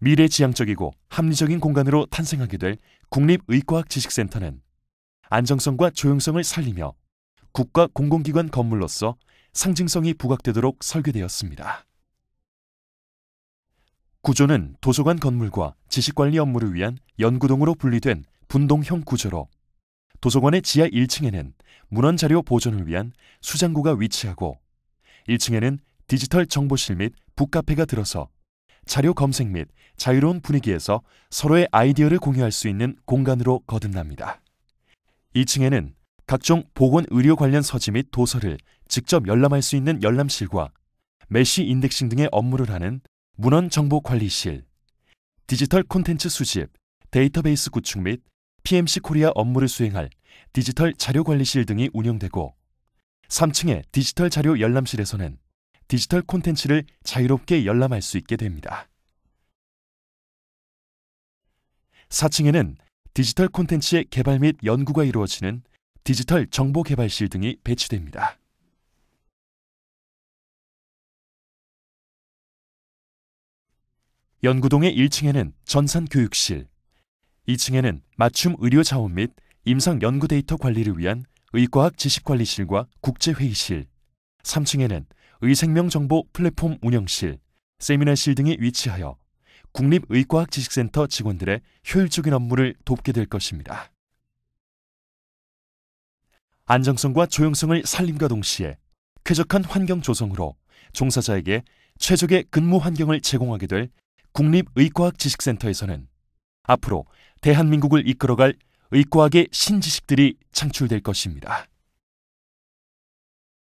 미래지향적이고 합리적인 공간으로 탄생하게 될 국립의과학 지식센터는 안정성과 조용성을 살리며 국가 공공기관 건물로서 상징성이 부각되도록 설계되었습니다. 구조는 도서관 건물과 지식관리 업무를 위한 연구동으로 분리된 분동형 구조로 도서관의 지하 1층에는 문헌자료 보존을 위한 수장고가 위치하고 1층에는 디지털 정보실 및 북카페가 들어서 자료 검색 및 자유로운 분위기에서 서로의 아이디어를 공유할 수 있는 공간으로 거듭납니다. 2층에는 각종 보건 의료 관련 서지 및 도서를 직접 열람할 수 있는 열람실과 메시 인덱싱 등의 업무를 하는 문헌 정보 관리실, 디지털 콘텐츠 수집, 데이터베이스 구축 및 PMC 코리아 업무를 수행할 디지털 자료 관리실 등이 운영되고 3층의 디지털 자료 열람실에서는 디지털 콘텐츠를 자유롭게 열람할 수 있게 됩니다. 4층에는 디지털 콘텐츠의 개발 및 연구가 이루어지는 디지털 정보개발실 등이 배치됩니다. 연구동의 1층에는 전산교육실, 2층에는 맞춤 의료 자원 및 임상 연구 데이터 관리를 위한 의과학 지식관리실과 국제회의실, 3층에는 의생명정보 플랫폼 운영실, 세미나실 등이 위치하여 국립의과학지식센터 직원들의 효율적인 업무를 돕게 될 것입니다. 안정성과 조용성을 살림과 동시에 쾌적한 환경 조성으로 종사자에게 최적의 근무 환경을 제공하게 될 국립의과학지식센터에서는 앞으로 대한민국을 이끌어갈 의과학의 신지식들이 창출될 것입니다.